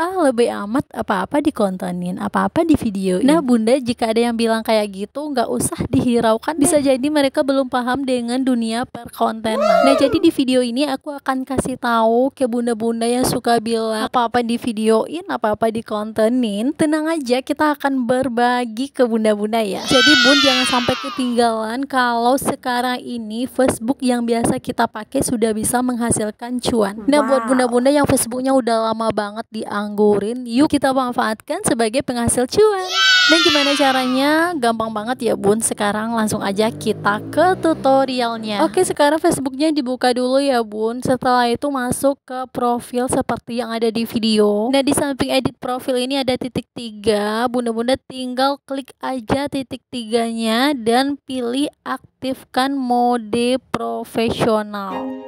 ah lebih amat apa-apa dikontenin, apa-apa di video. Nah, Bunda jika ada yang bilang kayak gitu nggak usah dihiraukan. Bisa jadi mereka belum paham dengan dunia perkontenan. Nah, jadi di video ini aku akan kasih tahu ke bunda-bunda yang suka bilang apa-apa di videoin, apa-apa di dikontenin. Tenang aja, kita akan berbagi ke bunda-bunda ya. Jadi, Bun jangan sampai ketinggalan kalau sekarang ini Facebook yang biasa kita pakai sudah bisa menghasilkan cuan. Nah, buat bunda-bunda yang Facebooknya udah lama banget diangkat nganggurin, yuk kita manfaatkan sebagai penghasil cuan. Yeah! Dan gimana caranya? Gampang banget ya bun, sekarang langsung aja kita ke tutorialnya. Oke sekarang Facebooknya dibuka dulu ya bun, setelah itu masuk ke profil seperti yang ada di video. Nah di samping edit profil ini ada titik tiga, bunda-bunda tinggal klik aja titik tiganya dan pilih aktifkan mode profesional.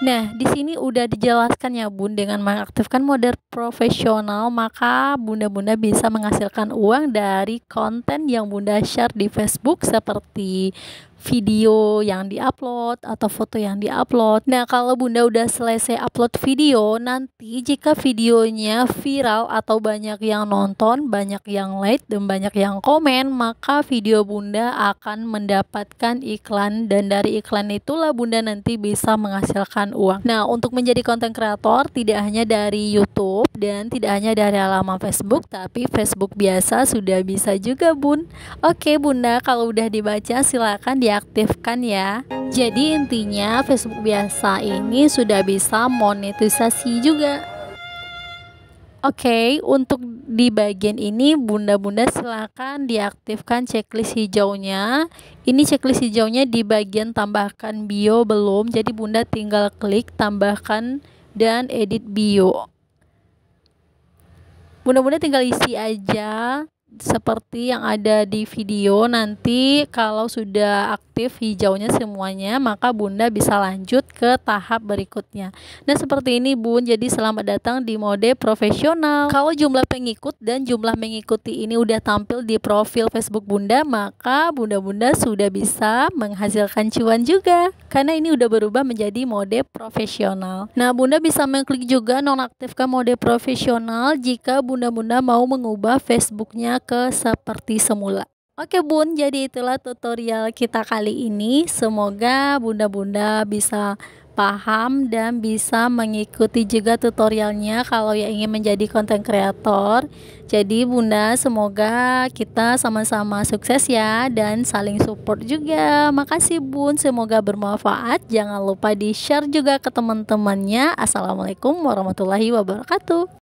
Nah, di sini udah dijelaskan ya Bun dengan mengaktifkan mode profesional maka Bunda-bunda bisa menghasilkan uang dari konten yang Bunda share di Facebook seperti video yang diupload atau foto yang diupload. Nah, kalau Bunda udah selesai upload video, nanti jika videonya viral atau banyak yang nonton, banyak yang like dan banyak yang komen, maka video Bunda akan mendapatkan iklan dan dari iklan itulah Bunda nanti bisa menghasilkan menghasilkan uang. Nah, untuk menjadi konten kreator tidak hanya dari YouTube dan tidak hanya dari halaman Facebook, tapi Facebook biasa sudah bisa juga, Bun. Oke, Bunda, kalau udah dibaca silakan diaktifkan ya. Jadi intinya Facebook biasa ini sudah bisa monetisasi juga. Oke, okay, untuk di bagian ini bunda-bunda silakan diaktifkan checklist hijaunya. Ini checklist hijaunya di bagian tambahkan bio belum, jadi bunda tinggal klik tambahkan dan edit bio. Bunda-bunda tinggal isi aja seperti yang ada di video nanti kalau sudah aktif aktif hijaunya semuanya, maka Bunda bisa lanjut ke tahap berikutnya. Nah, seperti ini Bun. Jadi selamat datang di mode profesional. Kalau jumlah pengikut dan jumlah mengikuti ini udah tampil di profil Facebook Bunda, maka Bunda-bunda sudah bisa menghasilkan cuan juga karena ini udah berubah menjadi mode profesional. Nah, Bunda bisa mengklik juga nonaktifkan mode profesional jika Bunda-bunda mau mengubah Facebooknya ke seperti semula. Oke bun, jadi itulah tutorial kita kali ini. Semoga bunda-bunda bisa paham dan bisa mengikuti juga tutorialnya kalau yang ingin menjadi konten kreator. Jadi bunda, semoga kita sama-sama sukses ya dan saling support juga. Makasih bun, semoga bermanfaat. Jangan lupa di-share juga ke teman-temannya. Assalamualaikum warahmatullahi wabarakatuh.